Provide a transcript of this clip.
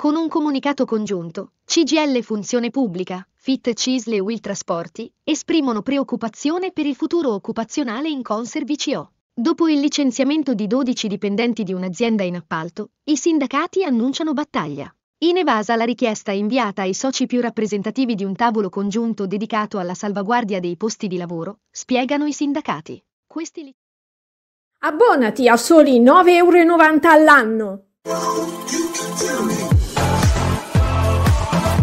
Con un comunicato congiunto, CGL Funzione Pubblica, FIT CISL e Will Trasporti esprimono preoccupazione per il futuro occupazionale in Conservicio. Dopo il licenziamento di 12 dipendenti di un'azienda in appalto, i sindacati annunciano battaglia. In evasa la richiesta inviata ai soci più rappresentativi di un tavolo congiunto dedicato alla salvaguardia dei posti di lavoro, spiegano i sindacati. Questi li... Abbonati a soli 9,90 euro all'anno.